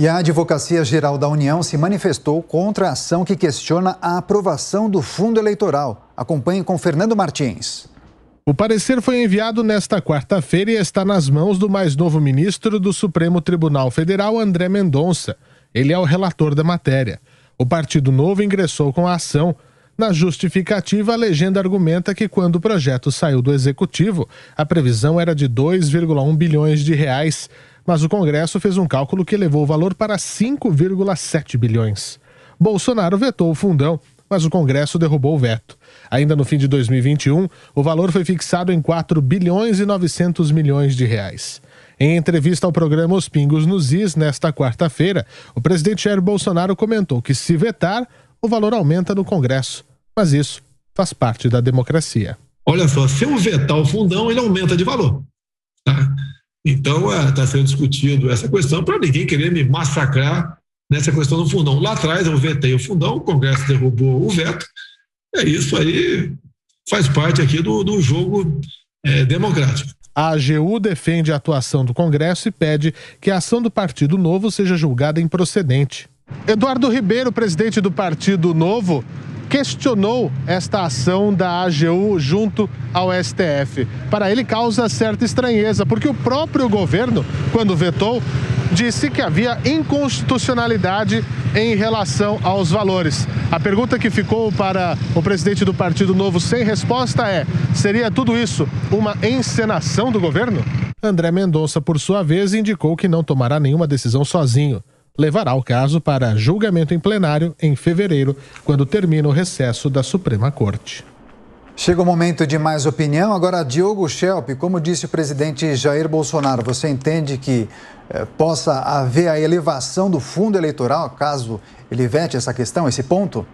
E a Advocacia Geral da União se manifestou contra a ação que questiona a aprovação do fundo eleitoral. Acompanhe com Fernando Martins. O parecer foi enviado nesta quarta-feira e está nas mãos do mais novo ministro do Supremo Tribunal Federal, André Mendonça. Ele é o relator da matéria. O Partido Novo ingressou com a ação. Na justificativa, a legenda argumenta que quando o projeto saiu do executivo, a previsão era de 2,1 bilhões de reais mas o Congresso fez um cálculo que elevou o valor para 5,7 bilhões. Bolsonaro vetou o fundão, mas o Congresso derrubou o veto. Ainda no fim de 2021, o valor foi fixado em 4 bilhões e 900 milhões de reais. Em entrevista ao programa Os Pingos nos Is, nesta quarta-feira, o presidente Jair Bolsonaro comentou que, se vetar, o valor aumenta no Congresso. Mas isso faz parte da democracia. Olha só, se eu vetar o fundão, ele aumenta de valor. Tá? Então, está é, sendo discutido essa questão para ninguém querer me massacrar nessa questão do fundão. Lá atrás, eu vetei o fundão, o Congresso derrubou o veto. É isso aí, faz parte aqui do, do jogo é, democrático. A AGU defende a atuação do Congresso e pede que a ação do Partido Novo seja julgada improcedente. Eduardo Ribeiro, presidente do Partido Novo, questionou esta ação da AGU junto ao STF. Para ele, causa certa estranheza, porque o próprio governo, quando vetou, disse que havia inconstitucionalidade em relação aos valores. A pergunta que ficou para o presidente do Partido Novo sem resposta é: seria tudo isso uma encenação do governo? André Mendonça, por sua vez, indicou que não tomará nenhuma decisão sozinho levará o caso para julgamento em plenário em fevereiro, quando termina o recesso da Suprema Corte. Chega o momento de mais opinião. Agora, Diogo Schelp, como disse o presidente Jair Bolsonaro, você entende que eh, possa haver a elevação do fundo eleitoral, caso ele vete essa questão, esse ponto?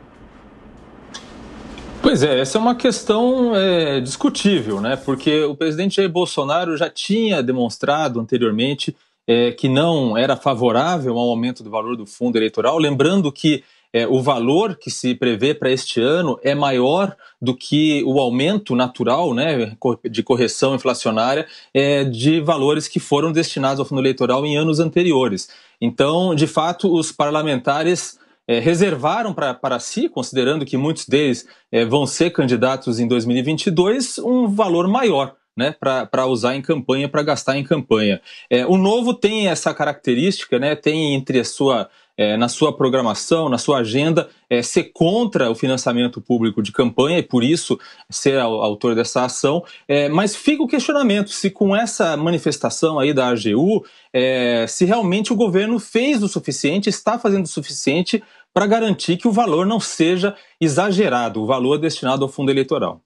Pois é, essa é uma questão é, discutível, né? Porque o presidente Jair Bolsonaro já tinha demonstrado anteriormente é, que não era favorável ao aumento do valor do fundo eleitoral, lembrando que é, o valor que se prevê para este ano é maior do que o aumento natural né, de correção inflacionária é, de valores que foram destinados ao fundo eleitoral em anos anteriores. Então, de fato, os parlamentares é, reservaram para si, considerando que muitos deles é, vão ser candidatos em 2022, um valor maior né, para usar em campanha, para gastar em campanha. É, o novo tem essa característica, né, tem entre a sua é, na sua programação, na sua agenda, é, ser contra o financiamento público de campanha e, por isso, ser autor dessa ação. É, mas fica o questionamento se, com essa manifestação aí da AGU, é, se realmente o governo fez o suficiente, está fazendo o suficiente para garantir que o valor não seja exagerado, o valor destinado ao fundo eleitoral.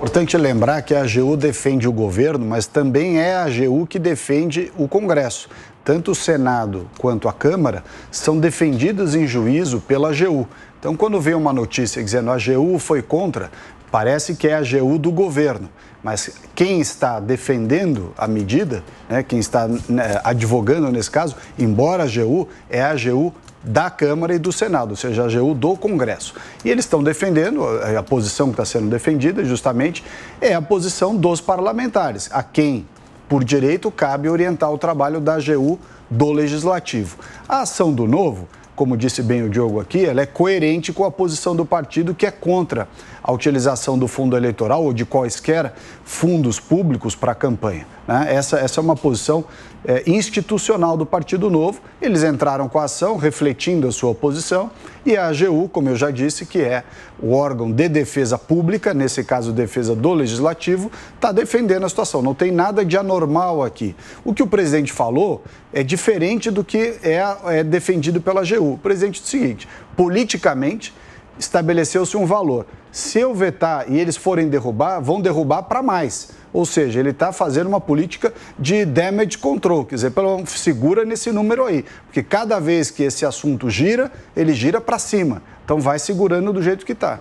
Importante lembrar que a AGU defende o governo, mas também é a AGU que defende o Congresso. Tanto o Senado quanto a Câmara são defendidos em juízo pela AGU. Então, quando vem uma notícia dizendo a AGU foi contra, parece que é a AGU do governo. Mas quem está defendendo a medida, né, quem está né, advogando nesse caso, embora a AGU, é a AGU da Câmara e do Senado, ou seja, a AGU do Congresso. E eles estão defendendo, é, a posição que está sendo defendida justamente é a posição dos parlamentares, a quem, por direito, cabe orientar o trabalho da AGU do Legislativo. A ação do Novo, como disse bem o Diogo aqui, ela é coerente com a posição do partido que é contra a utilização do fundo eleitoral ou de quaisquer fundos públicos para a campanha. Né? Essa, essa é uma posição é, institucional do Partido Novo. Eles entraram com a ação, refletindo a sua posição, e a AGU, como eu já disse, que é o órgão de defesa pública, nesse caso, defesa do legislativo, está defendendo a situação. Não tem nada de anormal aqui. O que o presidente falou é diferente do que é, é defendido pela AGU. O presidente disse o seguinte: politicamente estabeleceu-se um valor. Se eu vetar e eles forem derrubar, vão derrubar para mais. Ou seja, ele está fazendo uma política de damage control, quer dizer, pelo segura nesse número aí. Porque cada vez que esse assunto gira, ele gira para cima. Então vai segurando do jeito que está.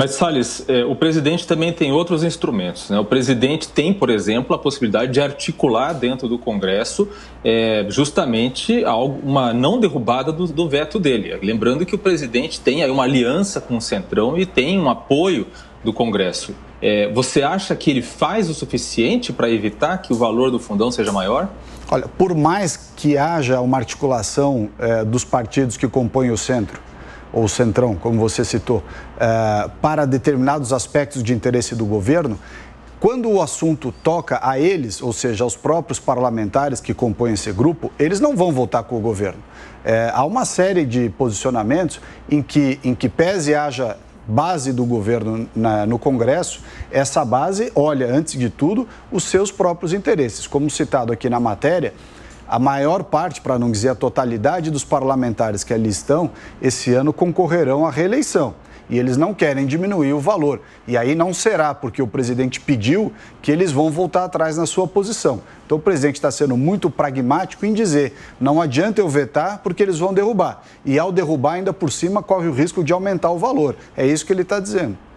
Mas, Salles, eh, o presidente também tem outros instrumentos. Né? O presidente tem, por exemplo, a possibilidade de articular dentro do Congresso eh, justamente algo, uma não derrubada do, do veto dele. Lembrando que o presidente tem aí uma aliança com o Centrão e tem um apoio do Congresso. É, você acha que ele faz o suficiente para evitar que o valor do fundão seja maior? Olha, por mais que haja uma articulação dos partidos que compõem o centro, ou centrão, como você citou, eh, para determinados aspectos de interesse do governo, quando o assunto toca a eles, ou seja, aos próprios parlamentares que compõem esse grupo, eles não vão votar com o governo. É, há uma série de posicionamentos em que, em que pese haja base do governo na, no Congresso, essa base olha, antes de tudo, os seus próprios interesses. Como citado aqui na matéria, a maior parte, para não dizer a totalidade dos parlamentares que ali estão, esse ano concorrerão à reeleição e eles não querem diminuir o valor. E aí não será, porque o presidente pediu que eles vão voltar atrás na sua posição. Então o presidente está sendo muito pragmático em dizer: não adianta eu vetar, porque eles vão derrubar. E ao derrubar, ainda por cima, corre o risco de aumentar o valor. É isso que ele está dizendo.